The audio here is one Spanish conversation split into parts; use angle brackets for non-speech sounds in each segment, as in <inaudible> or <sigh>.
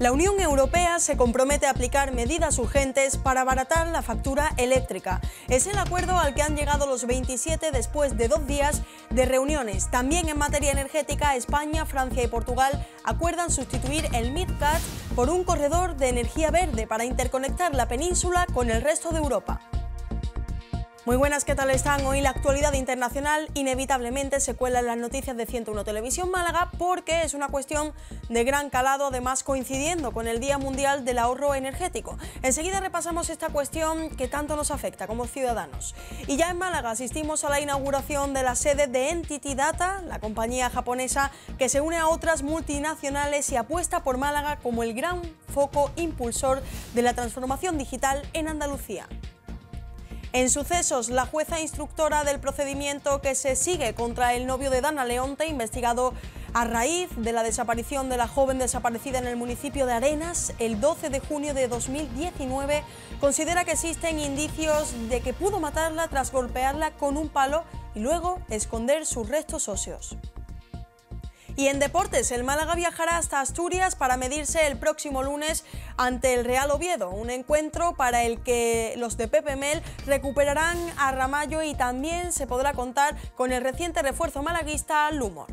La Unión Europea se compromete a aplicar medidas urgentes para abaratar la factura eléctrica. Es el acuerdo al que han llegado los 27 después de dos días de reuniones. También en materia energética, España, Francia y Portugal acuerdan sustituir el MidCat por un corredor de energía verde para interconectar la península con el resto de Europa. Muy buenas, ¿qué tal están? Hoy la actualidad internacional inevitablemente se cuela en las noticias de 101 Televisión Málaga porque es una cuestión de gran calado, además coincidiendo con el Día Mundial del Ahorro Energético. Enseguida repasamos esta cuestión que tanto nos afecta como ciudadanos. Y ya en Málaga asistimos a la inauguración de la sede de Entity Data, la compañía japonesa que se une a otras multinacionales y apuesta por Málaga como el gran foco impulsor de la transformación digital en Andalucía. En sucesos, la jueza instructora del procedimiento que se sigue contra el novio de Dana Leonte, investigado a raíz de la desaparición de la joven desaparecida en el municipio de Arenas el 12 de junio de 2019, considera que existen indicios de que pudo matarla tras golpearla con un palo y luego esconder sus restos óseos. Y en deportes, el Málaga viajará hasta Asturias para medirse el próximo lunes ante el Real Oviedo, un encuentro para el que los de Pepe Mel recuperarán a Ramallo y también se podrá contar con el reciente refuerzo malaguista Lumor.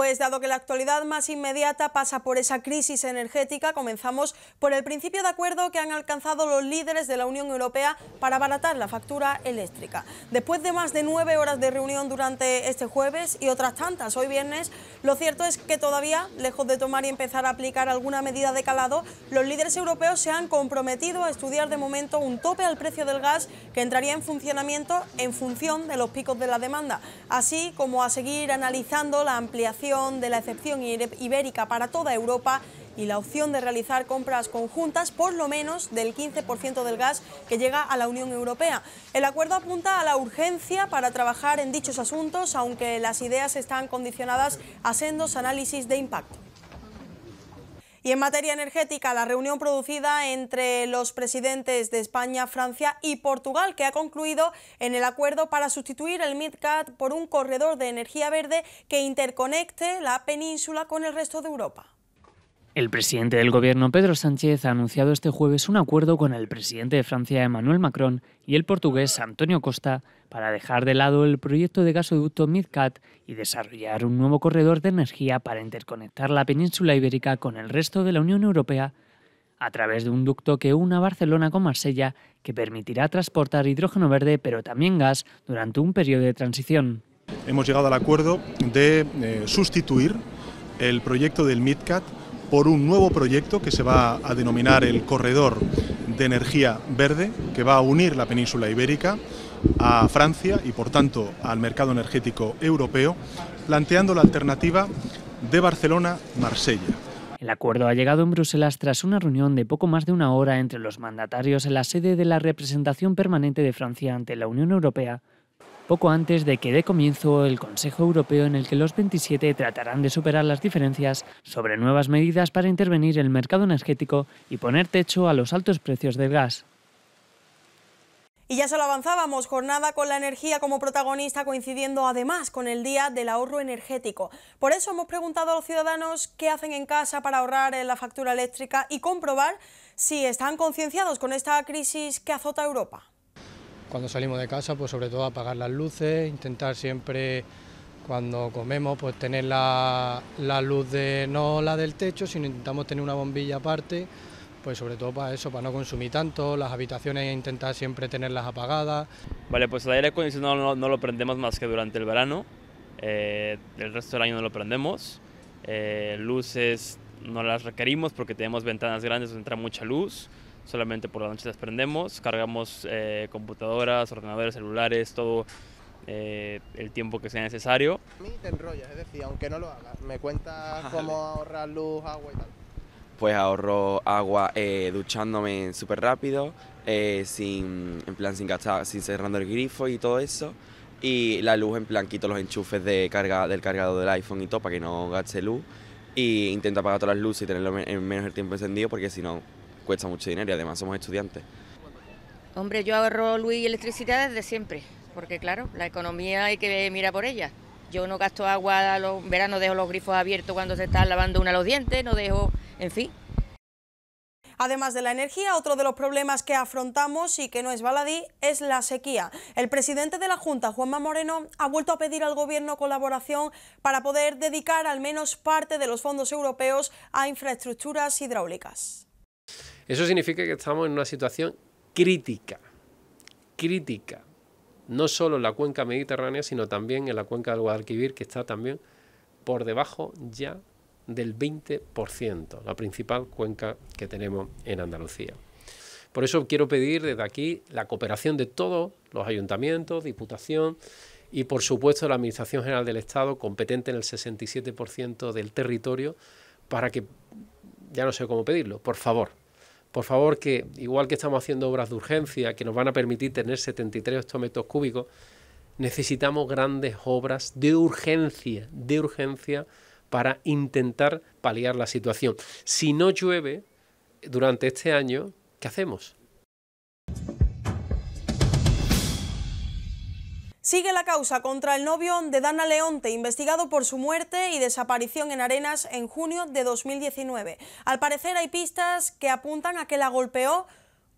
Pues dado que la actualidad más inmediata pasa por esa crisis energética, comenzamos por el principio de acuerdo que han alcanzado los líderes de la Unión Europea para abaratar la factura eléctrica. Después de más de nueve horas de reunión durante este jueves y otras tantas hoy viernes, lo cierto es que todavía, lejos de tomar y empezar a aplicar alguna medida de calado, los líderes europeos se han comprometido a estudiar de momento un tope al precio del gas que entraría en funcionamiento en función de los picos de la demanda, así como a seguir analizando la ampliación de la excepción ibérica para toda Europa y la opción de realizar compras conjuntas por lo menos del 15% del gas que llega a la Unión Europea. El acuerdo apunta a la urgencia para trabajar en dichos asuntos, aunque las ideas están condicionadas a sendos análisis de impacto. Y en materia energética, la reunión producida entre los presidentes de España, Francia y Portugal, que ha concluido en el acuerdo para sustituir el MidCat por un corredor de energía verde que interconecte la península con el resto de Europa. El presidente del gobierno Pedro Sánchez ha anunciado este jueves un acuerdo con el presidente de Francia Emmanuel Macron y el portugués Antonio Costa para dejar de lado el proyecto de gasoducto Midcat y desarrollar un nuevo corredor de energía para interconectar la península ibérica con el resto de la Unión Europea a través de un ducto que una Barcelona con Marsella que permitirá transportar hidrógeno verde pero también gas durante un periodo de transición. Hemos llegado al acuerdo de eh, sustituir el proyecto del MidCat por un nuevo proyecto que se va a denominar el Corredor de Energía Verde, que va a unir la península ibérica a Francia y por tanto al mercado energético europeo, planteando la alternativa de Barcelona-Marsella. El acuerdo ha llegado en Bruselas tras una reunión de poco más de una hora entre los mandatarios en la sede de la representación permanente de Francia ante la Unión Europea poco antes de que dé comienzo el Consejo Europeo en el que los 27 tratarán de superar las diferencias sobre nuevas medidas para intervenir el mercado energético y poner techo a los altos precios del gas. Y ya solo avanzábamos, jornada con la energía como protagonista coincidiendo además con el Día del Ahorro Energético. Por eso hemos preguntado a los ciudadanos qué hacen en casa para ahorrar en la factura eléctrica y comprobar si están concienciados con esta crisis que azota Europa cuando salimos de casa, pues sobre todo apagar las luces, intentar siempre cuando comemos, pues tener la, luz de no la del techo, sino intentamos tener una bombilla aparte, pues sobre todo para eso, para no consumir tanto, las habitaciones intentar siempre tenerlas apagadas. Vale, pues el aire acondicionado no, lo prendemos más que durante el verano, eh, el resto del año no lo prendemos, eh, luces no las requerimos porque tenemos ventanas grandes donde entra mucha luz, solamente por la noche desprendemos, cargamos eh, computadoras, ordenadores, celulares, todo eh, el tiempo que sea necesario. A mí enrollas, es decir, aunque no lo hagas, me cuentas <laughs> cómo ahorrar luz, agua y tal. Pues ahorro agua eh, duchándome súper rápido, sin, en plan sin gastar, sin cerrando el grifo y todo eso. Y la luz en plan quito los enchufes de carga, del cargador del iPhone y todo para que no gaste luz. Y intento apagar todas las luces y tenerlo en menos el tiempo encendido porque si no cuesta mucho dinero y además somos estudiantes. Hombre, yo ahorro luz y electricidad desde siempre, porque claro, la economía hay que mirar por ella. Yo no gasto agua, los veranos dejo los grifos abiertos cuando se está lavando una los dientes, no dejo, en fin. Además de la energía, otro de los problemas que afrontamos y que no es baladí es la sequía. El presidente de la Junta, Juanma Moreno, ha vuelto a pedir al Gobierno colaboración para poder dedicar al menos parte de los fondos europeos a infraestructuras hidráulicas. Eso significa que estamos en una situación crítica, crítica, no solo en la cuenca mediterránea, sino también en la cuenca del Guadalquivir, que está también por debajo ya del 20%, la principal cuenca que tenemos en Andalucía. Por eso quiero pedir desde aquí la cooperación de todos los ayuntamientos, diputación y por supuesto la Administración General del Estado, competente en el 67% del territorio, para que, ya no sé cómo pedirlo, por favor, por favor que, igual que estamos haciendo obras de urgencia que nos van a permitir tener 73 hectómetros cúbicos, necesitamos grandes obras de urgencia, de urgencia para intentar paliar la situación. Si no llueve durante este año, ¿qué hacemos? Sigue la causa contra el novio de Dana Leonte, investigado por su muerte y desaparición en Arenas en junio de 2019. Al parecer hay pistas que apuntan a que la golpeó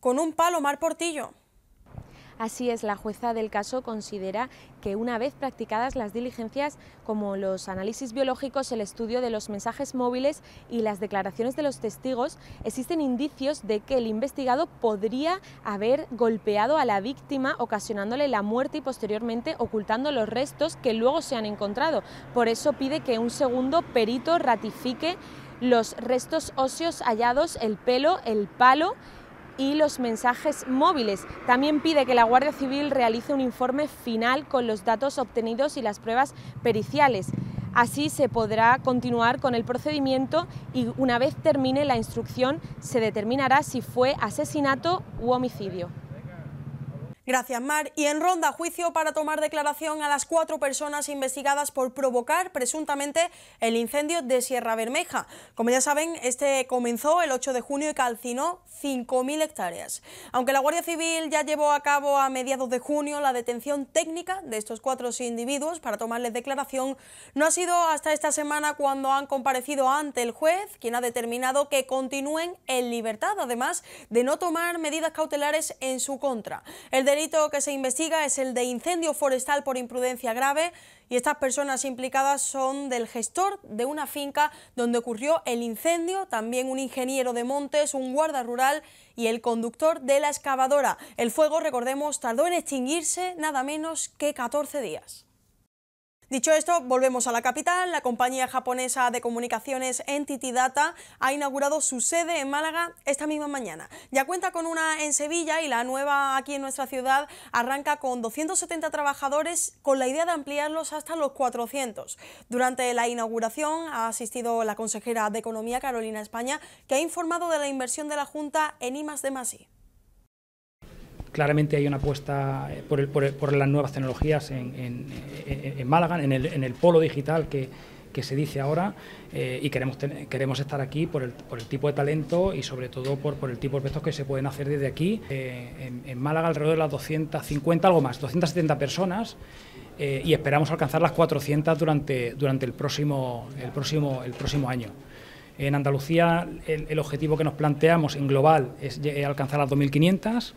con un palo Mar Portillo. Así es, la jueza del caso considera que una vez practicadas las diligencias como los análisis biológicos, el estudio de los mensajes móviles y las declaraciones de los testigos, existen indicios de que el investigado podría haber golpeado a la víctima ocasionándole la muerte y posteriormente ocultando los restos que luego se han encontrado. Por eso pide que un segundo perito ratifique los restos óseos hallados, el pelo, el palo y los mensajes móviles. También pide que la Guardia Civil realice un informe final con los datos obtenidos y las pruebas periciales. Así se podrá continuar con el procedimiento y una vez termine la instrucción se determinará si fue asesinato u homicidio. Gracias, Mar. Y en ronda, juicio para tomar declaración a las cuatro personas investigadas por provocar presuntamente el incendio de Sierra Bermeja. Como ya saben, este comenzó el 8 de junio y calcinó 5.000 hectáreas. Aunque la Guardia Civil ya llevó a cabo a mediados de junio la detención técnica de estos cuatro individuos para tomarles declaración, no ha sido hasta esta semana cuando han comparecido ante el juez, quien ha determinado que continúen en libertad, además de no tomar medidas cautelares en su contra. El de delito que se investiga es el de incendio forestal por imprudencia grave y estas personas implicadas son del gestor de una finca donde ocurrió el incendio, también un ingeniero de montes, un guarda rural y el conductor de la excavadora. El fuego, recordemos, tardó en extinguirse nada menos que 14 días. Dicho esto, volvemos a la capital. La compañía japonesa de comunicaciones Entity Data ha inaugurado su sede en Málaga esta misma mañana. Ya cuenta con una en Sevilla y la nueva aquí en nuestra ciudad arranca con 270 trabajadores con la idea de ampliarlos hasta los 400. Durante la inauguración ha asistido la consejera de Economía Carolina España que ha informado de la inversión de la Junta en I. Claramente hay una apuesta eh, por, las nuevas tecnologías en, eh, Málaga, en el, polo digital que, se dice ahora eh, y queremos, estar aquí por el, tipo de talento y sobre todo por, el tipo de proyectos que se pueden hacer desde aquí. en, Málaga alrededor de las 250, algo más, 270 personas y esperamos alcanzar las 400 durante, el, próximo, año. En Andalucía el objetivo que nos planteamos en global es alcanzar las 2.500.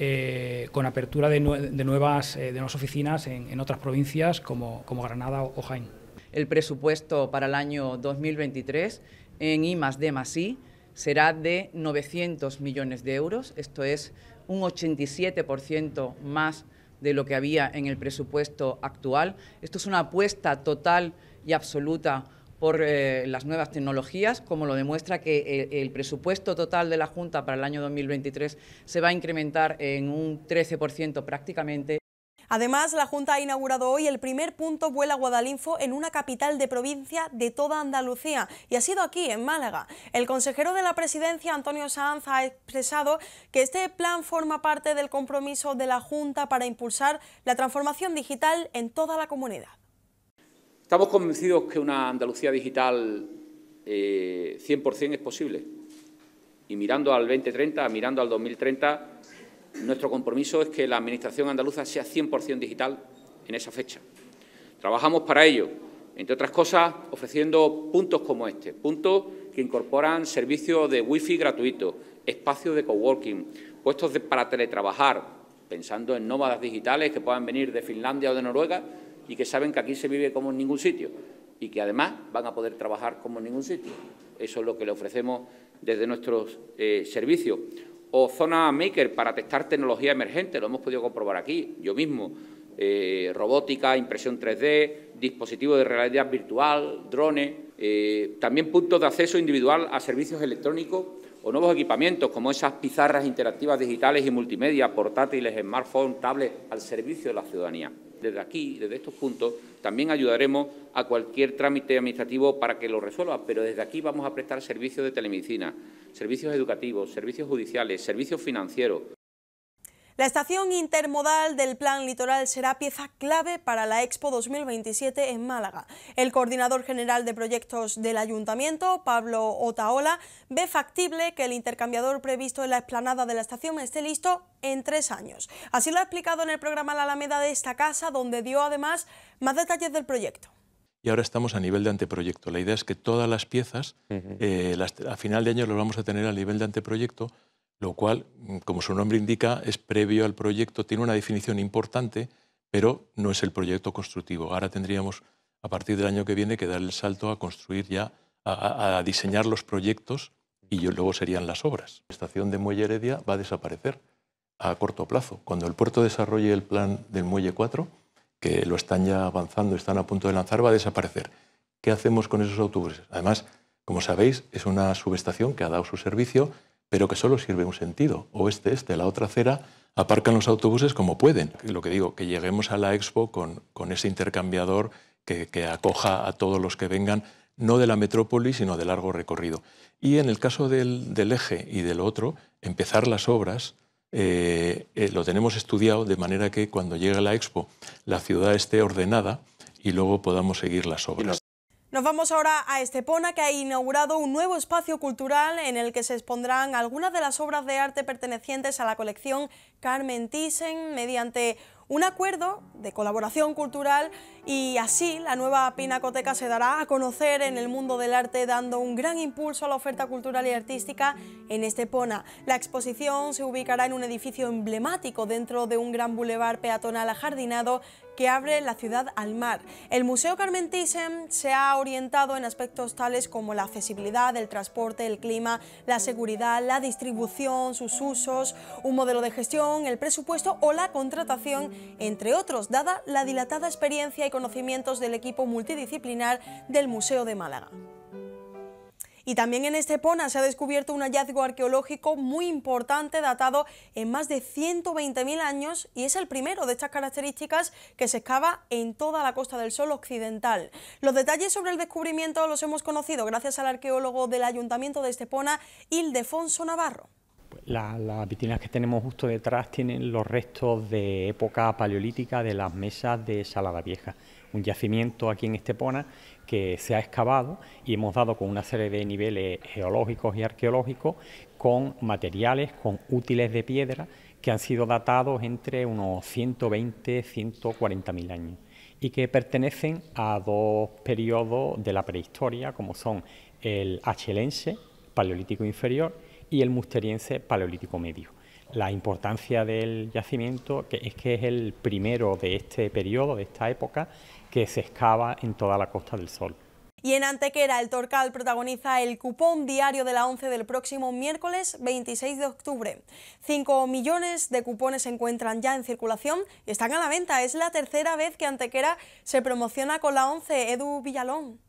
Eh, con apertura eh, de, nuevas, oficinas en, otras provincias como, Granada o Jaén. El presupuesto para el año 2023 en I de D I será de 900 millones de euros, esto es un 87% más de lo que había en el presupuesto actual. Esto es una apuesta total y absoluta por eh, las nuevas tecnologías, como lo demuestra que eh, el presupuesto total de la Junta para el año 2023 se va a incrementar en un 13% prácticamente. Además, la Junta ha inaugurado hoy el primer punto Vuela Guadalinfo en una capital de provincia de toda Andalucía y ha sido aquí, en Málaga. El consejero de la presidencia, Antonio Sanz, ha expresado que este plan forma parte del compromiso de la Junta para impulsar la transformación digital en toda la comunidad. Estamos convencidos que una Andalucía digital 100% eh, es posible. Y mirando al 2030, mirando al 2030, nuestro compromiso es que la Administración andaluza sea 100% digital en esa fecha. Trabajamos para ello, entre otras cosas, ofreciendo puntos como este, puntos que incorporan servicios de wifi gratuito, espacios de coworking, puestos para teletrabajar, pensando en nómadas digitales que puedan venir de Finlandia o de Noruega y que saben que aquí se vive como en ningún sitio y que además van a poder trabajar como en ningún sitio. Eso es lo que le ofrecemos desde nuestros eh, servicios. O Zona Maker para testar tecnología emergente, lo hemos podido comprobar aquí, yo mismo. Eh, robótica, impresión 3D, dispositivos de realidad virtual, drones, eh, también puntos de acceso individual a servicios electrónicos o nuevos equipamientos como esas pizarras interactivas digitales y multimedia, portátiles, smartphones, tablets al servicio de la ciudadanía desde aquí, desde estos puntos, también ayudaremos a cualquier trámite administrativo para que lo resuelva, pero desde aquí vamos a prestar servicios de telemedicina, servicios educativos, servicios judiciales, servicios financieros. La estación intermodal del Plan Litoral será pieza clave para la Expo 2027 en Málaga. El coordinador general de proyectos del Ayuntamiento, Pablo Otaola, ve factible que el intercambiador previsto en la explanada de la estación esté listo en tres años. Así lo ha explicado en el programa La Alameda de esta casa, donde dio además más detalles del proyecto y ahora estamos a nivel de anteproyecto. La idea es que todas las piezas, eh, a final de año, las vamos a tener a nivel de anteproyecto lo cual, mm, como su nombre indica, es previo al proyecto, tiene una definición importante, pero no es el proyecto constructivo. Ahora tendríamos, a partir del año que viene, que dar el salto a construir ya, a, diseñar los proyectos y luego serían las obras. La estación de Muelle Heredia va a desaparecer a corto plazo. Cuando el puerto desarrolle el plan del Muelle 4, que lo están ya avanzando, están a punto de lanzar, va a desaparecer. ¿Qué hacemos con esos autobuses? Además, como sabéis, es una subestación que ha dado su servicio pero que solo sirve un sentido, o este, la otra acera, aparcan los autobuses como pueden. Lo que digo, que lleguemos a la expo con, con ese intercambiador que, acoja a todos los que vengan, no de la metrópoli, sino de largo recorrido. Y en el caso del, eje y del otro, empezar las obras, eh, eh, lo tenemos estudiado de manera que cuando llegue la expo la ciudad esté ordenada y luego podamos seguir las obras. Nos vamos ahora a Estepona, que ha inaugurado un nuevo espacio cultural en el que se expondrán algunas de las obras de arte pertenecientes a la colección Carmen Thyssen mediante un acuerdo de colaboración cultural y así la nueva Pinacoteca se dará a conocer en el mundo del arte dando un gran impulso a la oferta cultural y artística en Estepona. La exposición se ubicará en un edificio emblemático dentro de un gran bulevar peatonal ajardinado que abre la ciudad al mar. El Museo Carmen Thyssen se ha orientado en aspectos tales como la accesibilidad, el transporte, el clima, la seguridad, la distribución, sus usos, un modelo de gestión, el presupuesto o la contratación, entre otros, dada la dilatada experiencia y conocimientos del equipo multidisciplinar del Museo de Málaga. Y también en Estepona se ha descubierto un hallazgo arqueológico muy importante datado en más de 120.000 años y es el primero de estas características que se excava en toda la Costa del Sol occidental. Los detalles sobre el descubrimiento los hemos conocido gracias al arqueólogo del Ayuntamiento de Estepona, Ildefonso Navarro. Pues, la, las vitrinas que tenemos justo detrás tienen los restos de época paleolítica de las mesas de Salada Vieja, un yacimiento aquí en Estepona que se ha excavado y hemos dado con una serie de niveles geológicos y arqueológicos con materiales, con útiles de piedra que han sido datados entre unos 120 140 mil años y que pertenecen a dos periodos de la prehistoria como son el achelense, paleolítico inferior, y el musteriense paleolítico medio. La importancia del yacimiento es que es el primero de este periodo, de esta época, que se excava en toda la Costa del Sol. Y en Antequera, el Torcal protagoniza el cupón diario de la 11 del próximo miércoles 26 de octubre. Cinco millones de cupones se encuentran ya en circulación y están a la venta. Es la tercera vez que Antequera se promociona con la ONCE. Edu Villalón.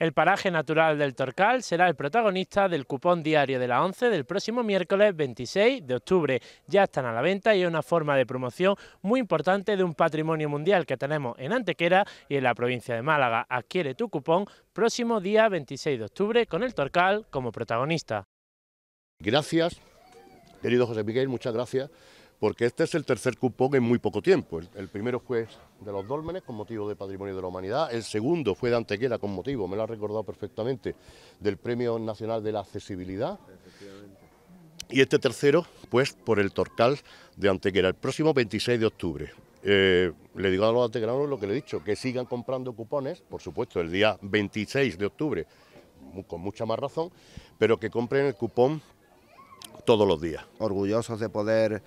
El paraje natural del Torcal será el protagonista del cupón diario de la 11 del próximo miércoles 26 de octubre. Ya están a la venta y es una forma de promoción muy importante de un patrimonio mundial que tenemos en Antequera y en la provincia de Málaga. Adquiere tu cupón próximo día 26 de octubre con el Torcal como protagonista. Gracias, querido José Miguel, muchas gracias porque este es el tercer cupón en muy poco tiempo. El, primero fue de los dólmenes con motivo de Patrimonio de la Humanidad, el segundo fue de Antequera con motivo, me lo ha recordado perfectamente, del Premio Nacional de la Accesibilidad. Y este tercero, pues, por el Torcal de Antequera, el próximo 26 de octubre. Eh, le digo a los antequeranos lo que le he dicho, que sigan comprando cupones, por supuesto, el día 26 de octubre, con mucha más razón, pero que compren el cupón todos los días. Orgullosos de poder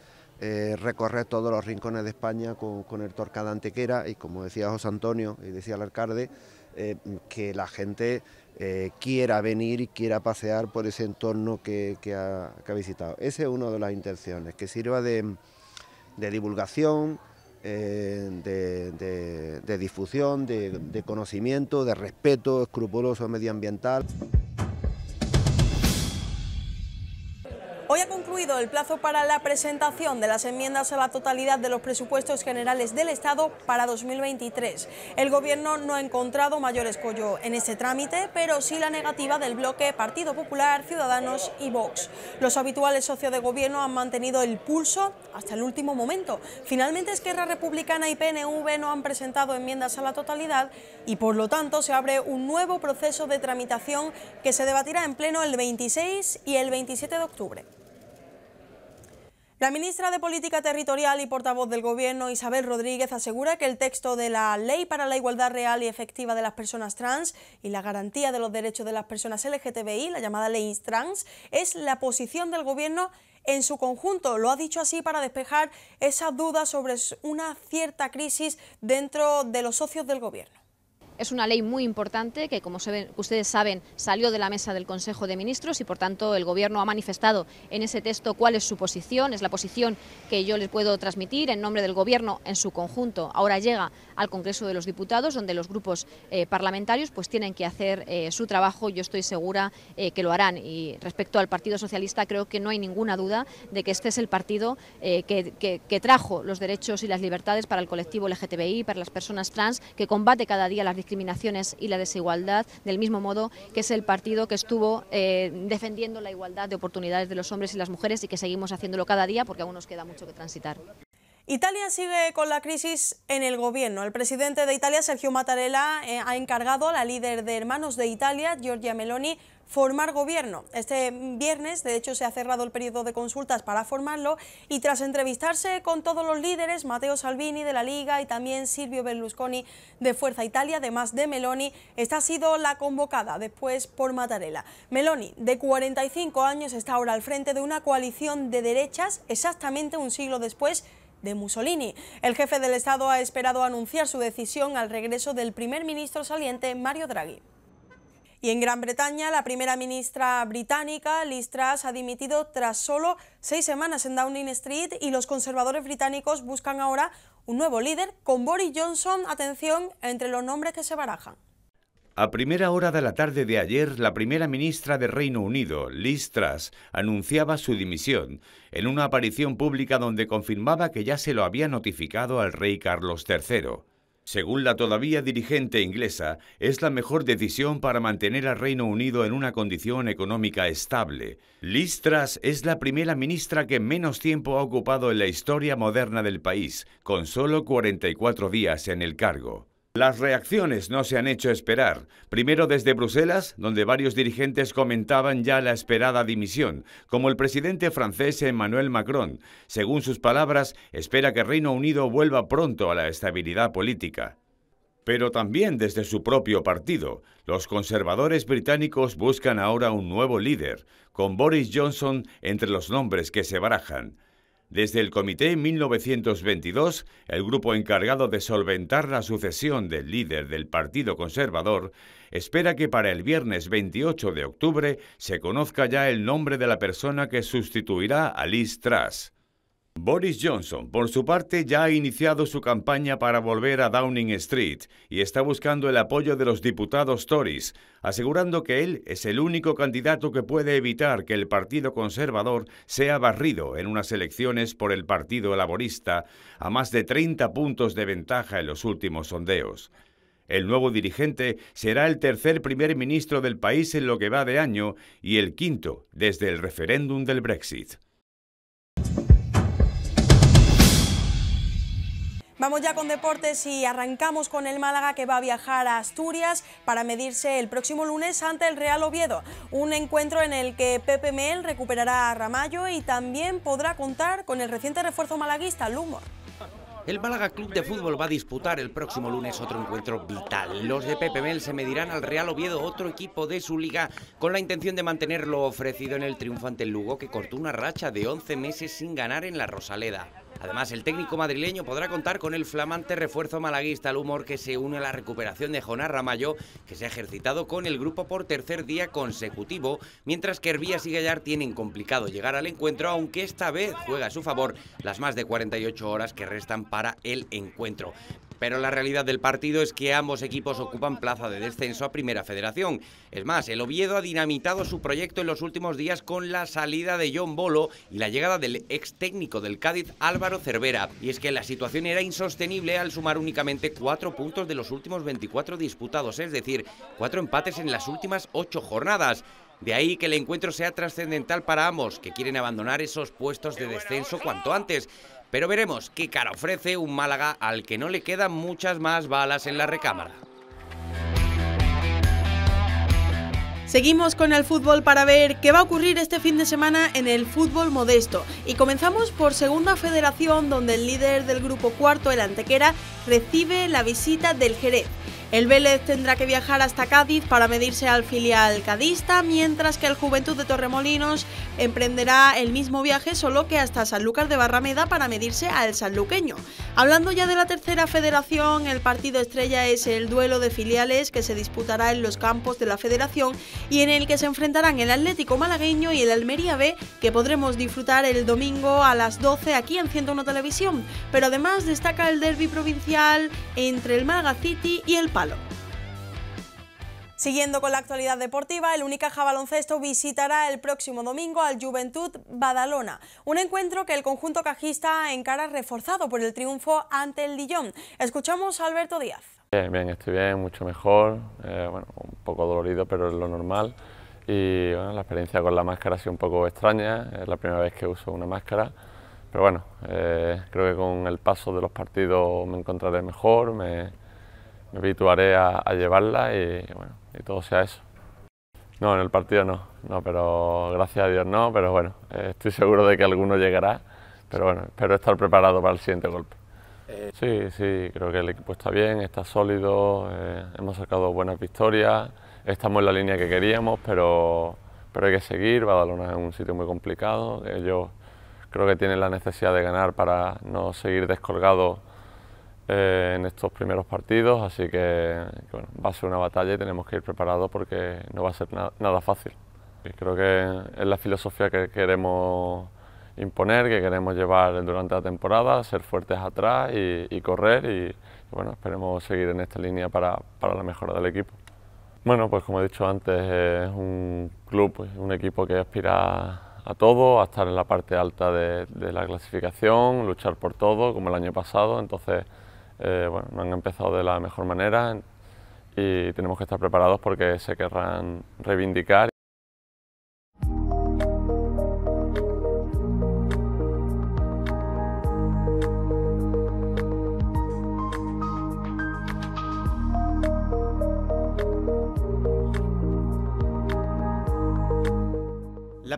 eh, recorrer todos los rincones de España con, el Torcada Antequera y como decía José Antonio y decía el alcalde, eh, que la gente eh, quiera venir y quiera pasear por ese entorno que, ha, visitado. Esa es una de las intenciones, que sirva de, divulgación, de, difusión, de, conocimiento, de respeto escrupuloso medioambiental. Hoy el plazo para la presentación de las enmiendas a la totalidad de los presupuestos generales del Estado para 2023. El Gobierno no ha encontrado mayor escollo en este trámite, pero sí la negativa del bloque Partido Popular, Ciudadanos y Vox. Los habituales socios de Gobierno han mantenido el pulso hasta el último momento. Finalmente, Esquerra Republicana y PNV no han presentado enmiendas a la totalidad y, por lo tanto, se abre un nuevo proceso de tramitación que se debatirá en pleno el 26 y el 27 de octubre. La ministra de Política Territorial y portavoz del Gobierno, Isabel Rodríguez, asegura que el texto de la Ley para la Igualdad Real y Efectiva de las Personas Trans y la Garantía de los Derechos de las Personas LGTBI, la llamada Ley Trans, es la posición del Gobierno en su conjunto. Lo ha dicho así para despejar esas dudas sobre una cierta crisis dentro de los socios del Gobierno. Es una ley muy importante que, como ustedes saben, salió de la mesa del Consejo de Ministros y, por tanto, el Gobierno ha manifestado en ese texto cuál es su posición. Es la posición que yo les puedo transmitir en nombre del Gobierno en su conjunto. Ahora llega al Congreso de los Diputados, donde los grupos eh, parlamentarios pues, tienen que hacer eh, su trabajo. Yo estoy segura eh, que lo harán. Y respecto al Partido Socialista, creo que no hay ninguna duda de que este es el partido que, que trajo los derechos y las libertades para el colectivo LGTBI, para las personas trans, que combate cada día las discriminaciones y la desigualdad, del mismo modo que es el partido que estuvo eh, defendiendo la igualdad de oportunidades de los hombres y las mujeres y que seguimos haciéndolo cada día porque aún nos queda mucho que transitar. Italia sigue con la crisis en el gobierno. El presidente de Italia, Sergio Mattarella, eh, ha encargado a la líder de Hermanos de Italia, Giorgia Meloni, formar gobierno. Este viernes, de hecho, se ha cerrado el periodo de consultas para formarlo y tras entrevistarse con todos los líderes, Matteo Salvini de la Liga y también Silvio Berlusconi de Fuerza Italia, además de Meloni, esta ha sido la convocada después por Mattarella. Meloni, de 45 años, está ahora al frente de una coalición de derechas, exactamente un siglo después de Mussolini. El jefe del Estado ha esperado anunciar su decisión al regreso del primer ministro saliente, Mario Draghi. Y en Gran Bretaña, la primera ministra británica, Liz Truss, ha dimitido tras solo seis semanas en Downing Street y los conservadores británicos buscan ahora un nuevo líder con Boris Johnson, atención, entre los nombres que se barajan. A primera hora de la tarde de ayer, la primera ministra de Reino Unido, Liz Truss, anunciaba su dimisión en una aparición pública donde confirmaba que ya se lo había notificado al rey Carlos III. Según la todavía dirigente inglesa, es la mejor decisión para mantener al Reino Unido en una condición económica estable. Listras es la primera ministra que menos tiempo ha ocupado en la historia moderna del país, con solo 44 días en el cargo. Las reacciones no se han hecho esperar. Primero desde Bruselas, donde varios dirigentes comentaban ya la esperada dimisión, como el presidente francés Emmanuel Macron. Según sus palabras, espera que Reino Unido vuelva pronto a la estabilidad política. Pero también desde su propio partido, los conservadores británicos buscan ahora un nuevo líder, con Boris Johnson entre los nombres que se barajan. Desde el comité 1922, el grupo encargado de solventar la sucesión del líder del Partido Conservador espera que para el viernes 28 de octubre se conozca ya el nombre de la persona que sustituirá a Liz Truss. Boris Johnson, por su parte, ya ha iniciado su campaña para volver a Downing Street y está buscando el apoyo de los diputados Tories, asegurando que él es el único candidato que puede evitar que el Partido Conservador sea barrido en unas elecciones por el Partido Laborista a más de 30 puntos de ventaja en los últimos sondeos. El nuevo dirigente será el tercer primer ministro del país en lo que va de año y el quinto desde el referéndum del Brexit. Vamos ya con deportes y arrancamos con el Málaga que va a viajar a Asturias para medirse el próximo lunes ante el Real Oviedo. Un encuentro en el que Pepe Mel recuperará a Ramallo y también podrá contar con el reciente refuerzo malaguista Lumor. El Málaga Club de Fútbol va a disputar el próximo lunes otro encuentro vital. Los de Pepe Mel se medirán al Real Oviedo, otro equipo de su liga, con la intención de mantener lo ofrecido en el triunfante Lugo, que cortó una racha de 11 meses sin ganar en la Rosaleda. Además, el técnico madrileño podrá contar con el flamante refuerzo malaguista al humor que se une a la recuperación de Jonás Ramallo, que se ha ejercitado con el grupo por tercer día consecutivo, mientras que Hervías y Gallar tienen complicado llegar al encuentro, aunque esta vez juega a su favor las más de 48 horas que restan para el encuentro. Pero la realidad del partido es que ambos equipos ocupan plaza de descenso a Primera Federación. Es más, el Oviedo ha dinamitado su proyecto en los últimos días con la salida de John Bolo y la llegada del ex técnico del Cádiz Álvaro Cervera. Y es que la situación era insostenible al sumar únicamente cuatro puntos de los últimos 24 disputados, es decir, cuatro empates en las últimas ocho jornadas. De ahí que el encuentro sea trascendental para ambos, que quieren abandonar esos puestos de descenso cuanto antes. Pero veremos qué cara ofrece un Málaga al que no le quedan muchas más balas en la recámara. Seguimos con el fútbol para ver qué va a ocurrir este fin de semana en el fútbol modesto. Y comenzamos por Segunda Federación, donde el líder del grupo cuarto, el Antequera, recibe la visita del Jerez. El Vélez tendrá que viajar hasta Cádiz para medirse al filial cadista, mientras que el Juventud de Torremolinos emprenderá el mismo viaje, solo que hasta Sanlúcar de Barrameda para medirse al sanluqueño. Hablando ya de la tercera federación, el partido estrella es el duelo de filiales que se disputará en los campos de la federación y en el que se enfrentarán el Atlético Malagueño y el Almería B, que podremos disfrutar el domingo a las 12 aquí en 101 Televisión. Pero además destaca el derby provincial entre el Málaga City y el Parque. Siguiendo con la actualidad deportiva, el Unicaja Baloncesto visitará el próximo domingo al Juventud Badalona, un encuentro que el conjunto cajista encara reforzado por el triunfo ante el Dijon Escuchamos a Alberto Díaz. Bien, estoy bien, mucho mejor, eh, bueno, un poco dolorido, pero es lo normal. Y bueno, la experiencia con la máscara ha sido un poco extraña, es la primera vez que uso una máscara, pero bueno, eh, creo que con el paso de los partidos me encontraré mejor, me, me habituaré a, llevarla y, bueno, y todo sea eso. No, en el partido no, no, pero gracias a Dios no, pero bueno, eh, estoy seguro de que alguno llegará, pero bueno, espero estar preparado para el siguiente golpe. Eh. Sí, sí, creo que el equipo está bien, está sólido, eh, hemos sacado buenas victorias, estamos en la línea que queríamos, pero, pero hay que seguir, Badalona es un sitio muy complicado, ellos creo que tienen la necesidad de ganar para no seguir descolgados eh, en estos primeros partidos, así que, bueno, va a ser una batalla y tenemos que ir preparados porque no va a ser nada fácil. Y creo que es la filosofía que queremos imponer, que queremos llevar durante la temporada, ser fuertes atrás y, correr y, bueno, esperemos seguir en esta línea para, para, la mejora del equipo. Bueno, pues como he dicho antes, es un club, pues, un equipo que aspira a todo, a estar en la parte alta de, de la clasificación, luchar por todo, como el año pasado, entonces eh, bueno, no han empezado de la mejor manera y tenemos que estar preparados porque se querrán reivindicar.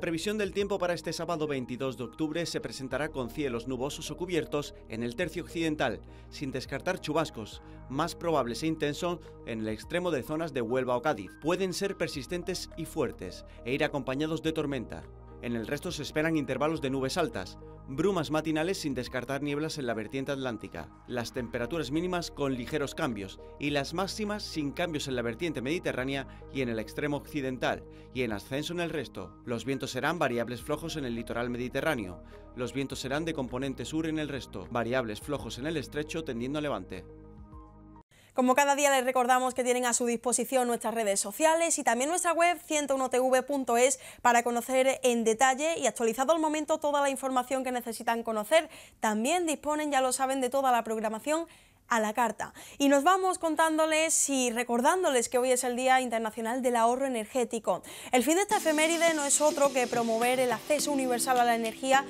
La previsión del tiempo para este sábado 22 de octubre se presentará con cielos nubosos o cubiertos en el tercio occidental, sin descartar chubascos, más probables e intensos en el extremo de zonas de Huelva o Cádiz. Pueden ser persistentes y fuertes e ir acompañados de tormenta. En el resto se esperan intervalos de nubes altas, brumas matinales sin descartar nieblas en la vertiente atlántica, las temperaturas mínimas con ligeros cambios y las máximas sin cambios en la vertiente mediterránea y en el extremo occidental, y en ascenso en el resto. Los vientos serán variables flojos en el litoral mediterráneo, los vientos serán de componente sur en el resto, variables flojos en el estrecho tendiendo a levante. Como cada día les recordamos que tienen a su disposición nuestras redes sociales y también nuestra web 101tv.es para conocer en detalle y actualizado al momento toda la información que necesitan conocer. También disponen, ya lo saben, de toda la programación a la carta. Y nos vamos contándoles y recordándoles que hoy es el Día Internacional del Ahorro Energético. El fin de esta efeméride no es otro que promover el acceso universal a la energía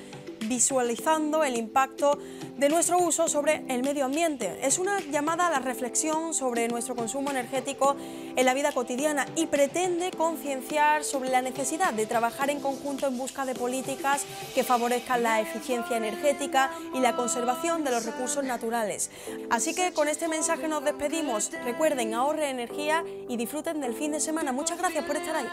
visualizando el impacto de nuestro uso sobre el medio ambiente. Es una llamada a la reflexión sobre nuestro consumo energético en la vida cotidiana y pretende concienciar sobre la necesidad de trabajar en conjunto en busca de políticas que favorezcan la eficiencia energética y la conservación de los recursos naturales. Así que con este mensaje nos despedimos. Recuerden, ahorre energía y disfruten del fin de semana. Muchas gracias por estar ahí.